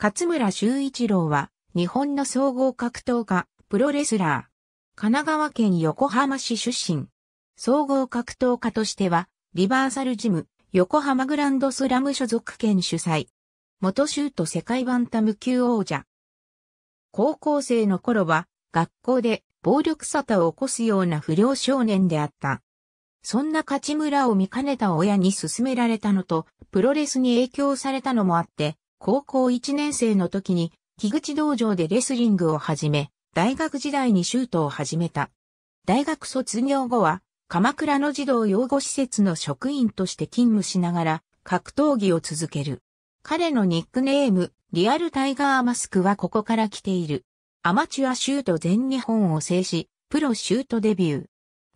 勝村修一郎は、日本の総合格闘家、プロレスラー。神奈川県横浜市出身。総合格闘家としては、リバーサルジム、横浜グランドスラム所属県主催。元州都世界バンタム級王者。高校生の頃は、学校で暴力沙汰を起こすような不良少年であった。そんな勝村を見かねた親に勧められたのと、プロレスに影響されたのもあって、高校1年生の時に、木口道場でレスリングを始め、大学時代にシュートを始めた。大学卒業後は、鎌倉の児童養護施設の職員として勤務しながら、格闘技を続ける。彼のニックネーム、リアルタイガーマスクはここから来ている。アマチュアシュート全日本を制し、プロシュートデビュー。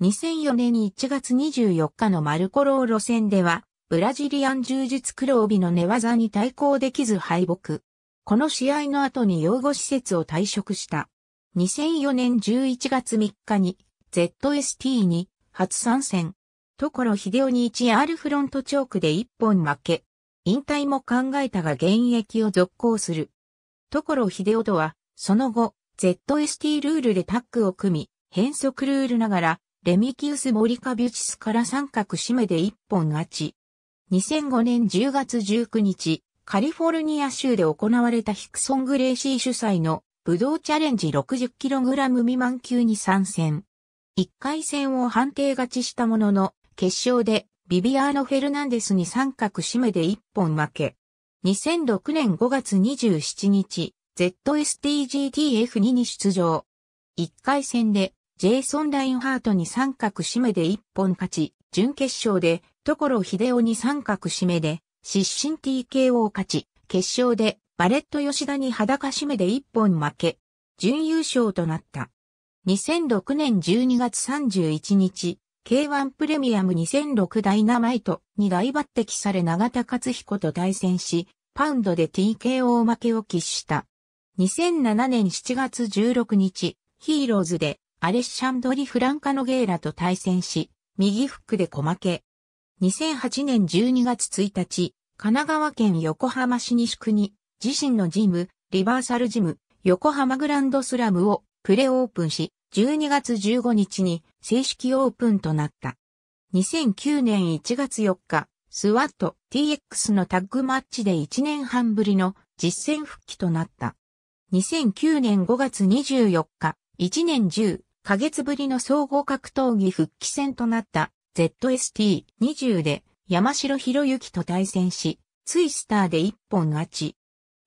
2004年1月24日のマルコロー路線では、ブラジリアン柔術黒帯の寝技に対抗できず敗北。この試合の後に養護施設を退職した。2004年11月3日に ZST に初参戦。ところ秀夫に 1R フロントチョークで1本負け。引退も考えたが現役を続行する。ところ秀夫とは、その後、ZST ルールでタッグを組み、変則ルールながら、レミキウス・モリカビュチスから三角締めで一本勝ち。2005年10月19日、カリフォルニア州で行われたヒクソン・グレイシー主催の武道チャレンジ 60kg 未満級に参戦。1回戦を判定勝ちしたものの、決勝でビビアーノ・フェルナンデスに三角締めで1本負け。2006年5月27日、ZSTGTF2 に出場。1回戦でジェイソン・ラインハートに三角締めで1本勝ち、準決勝でところ秀夫に三角締めで、失神 TKO を勝ち、決勝でバレット吉田に裸締めで一本負け、準優勝となった。2006年12月31日、K1 プレミアム2006ダイナマイトに大抜擢され永田勝彦と対戦し、パウンドで TKO 負けを喫した。2007年7月16日、ヒーローズでアレッシャンドリ・フランカノゲーラと対戦し、右フックで小負け。2008年12月1日、神奈川県横浜市西区に自身のジム、リバーサルジム、横浜グランドスラムをプレオープンし、12月15日に正式オープンとなった。2009年1月4日、スワット TX のタッグマッチで1年半ぶりの実戦復帰となった。2009年5月24日、1年10ヶ月ぶりの総合格闘技復帰戦となった ZST20 で山城博之と対戦し、ツイスターで一本勝ち。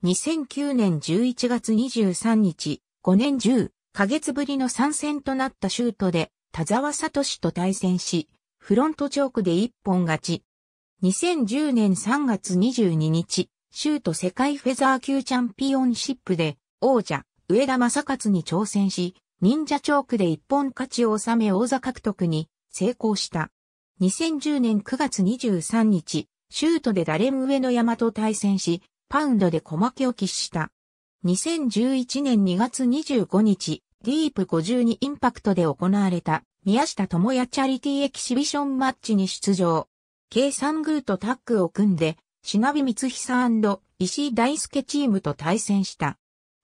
2009年11月23日、5年10ヶ月ぶりの参戦となったシュートで、田沢聡と対戦し、フロントチョークで一本勝ち。2010年3月22日、シュート世界フェザー級チャンピオンシップで、王者、上田正勝に挑戦し、忍者チョークで一本勝ちを収め王座獲得に成功した。2010年9月23日、シュートでダレム上野山と対戦し、パウンドで小負けを喫した。2011年2月25日、ディープ52インパクトで行われた、宮下智也チャリティエキシビションマッチに出場。計3グーとタッグを組んで、品な光久石井大輔チームと対戦した。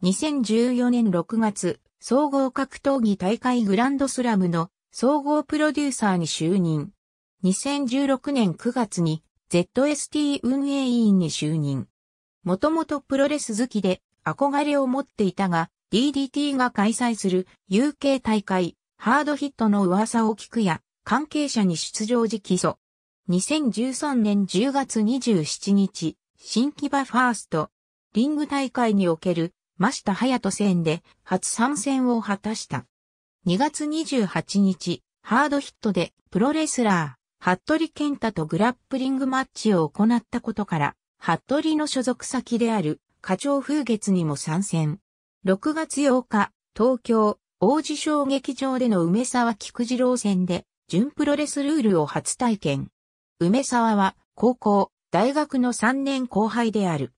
2014年6月、総合格闘技大会グランドスラムの総合プロデューサーに就任。2016年9月に ZST 運営委員に就任。もともとプロレス好きで憧れを持っていたが、DDT が開催する UK 大会、ハードヒットの噂を聞くや、関係者に出場時起訴。2013年10月27日、新木場ファースト、リング大会における、タ・ハ隼人戦で初参戦を果たした。2月28日、ハードヒットでプロレスラー、服部健太とグラップリングマッチを行ったことから、服部の所属先である課長風月にも参戦。6月8日、東京、王子小劇場での梅沢菊次郎戦で、準プロレスルールを初体験。梅沢は、高校、大学の3年後輩である。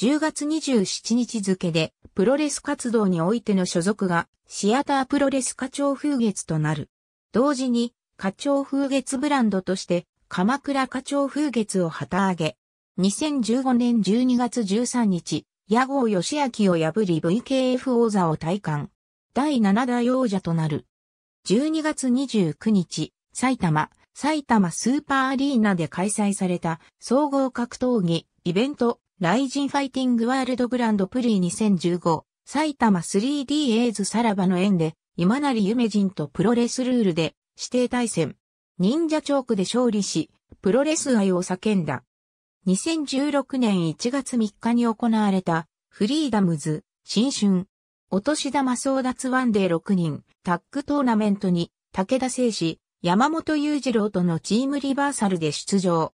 10月27日付で、プロレス活動においての所属が、シアタープロレス課長風月となる。同時に、花鳥風月ブランドとして、鎌倉花鳥風月を旗揚げ、2015年12月13日、屋号義明を破り VKF 王座を退官。第7代王者となる。12月29日、埼玉、埼玉スーパーアリーナで開催された総合格闘技イベント、ライジンファイティングワールドグランドプリ2015、埼玉 3D エイズさらばの縁で、今成夢人とプロレスルールで指定対戦、忍者チョークで勝利し、プロレス愛を叫んだ。2016年1月3日に行われた、フリーダムズ、新春、お年玉争奪ワンデー6人、タッグトーナメントに、武田聖司、山本裕次郎とのチームリバーサルで出場。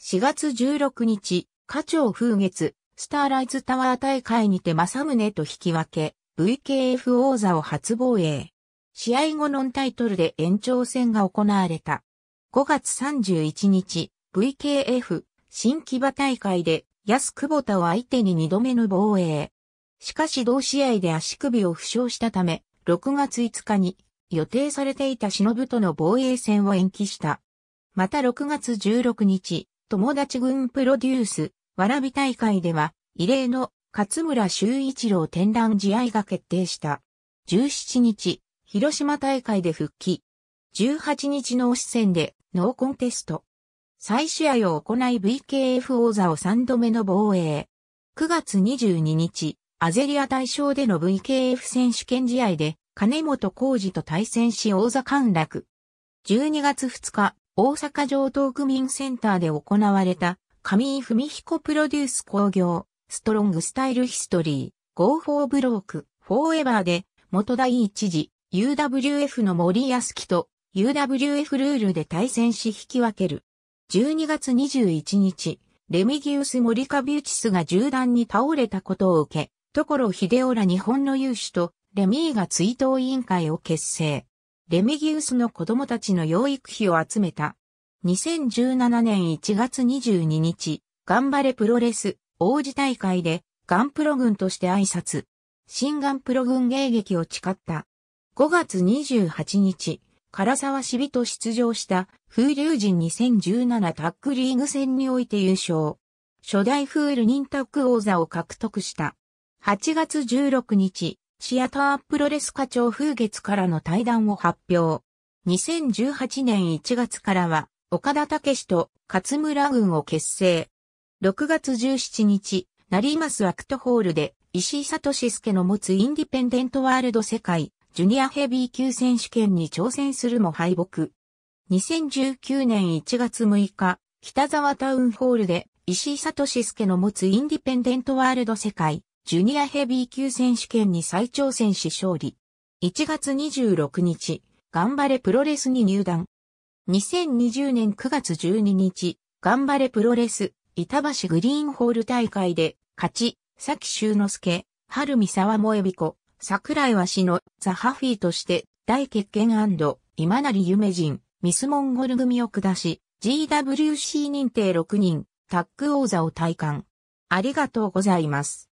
4月16日、課長風月、スターライズタワー大会にて正宗と引き分け、VKF 王座を初防衛。試合後ノンタイトルで延長戦が行われた。5月31日、VKF 新木場大会で安久保田を相手に2度目の防衛。しかし同試合で足首を負傷したため、6月5日に予定されていた忍との防衛戦を延期した。また6月16日、友達軍プロデュース、わらび大会では、異例の勝村修一郎展覧試合が決定した。17日、広島大会で復帰。18日の推し戦でノーコンテスト。再試合を行い VKF 王座を3度目の防衛。9月22日、アゼリア大賞での VKF 選手権試合で金本浩二と対戦し王座陥落。12月2日、大阪城東区民センターで行われた上井文彦プロデュース工業、ストロングスタイルヒストリー、ゴーフォーブローク、フォーエバーで、元第一次、UWF の森安樹と UWF ルールで対戦し引き分ける。12月21日、レミギウス・モリカビューチスが銃弾に倒れたことを受け、所秀夫ら日本の勇士とレミーが追悼委員会を結成。レミギウスの子供たちの養育費を集めた。2017年1月22日、ガンバレプロレス王子大会でガンプロ軍として挨拶。新ガンプロ軍迎撃を誓った。5月28日、唐沢しびと出場した風流陣2017タックリーグ戦において優勝。初代フールック王座を獲得した。8月16日、シアタープロレス課長風月からの対談を発表。2018年1月からは、岡田武史と勝村軍を結成。6月17日、成増アクトホールで石井聡介の持つインディペンデントワールド世界ジュニアヘビー級選手権に挑戦するも敗北。2019年1月6日、北沢タウンホールで石井聡介の持つインディペンデントワールド世界ジュニアヘビー級選手権に再挑戦し勝利。1月26日、頑張れプロレスに入団。2020年9月12日、頑張れプロレス、板橋グリーンホール大会で勝ち、崎修之助、春美沢萌美子、桜井は氏のザ・ハフィーとして、大欠見今成夢人、ミスモンゴル組を下し、GWC 認定6人、タック王座を体感。ありがとうございます。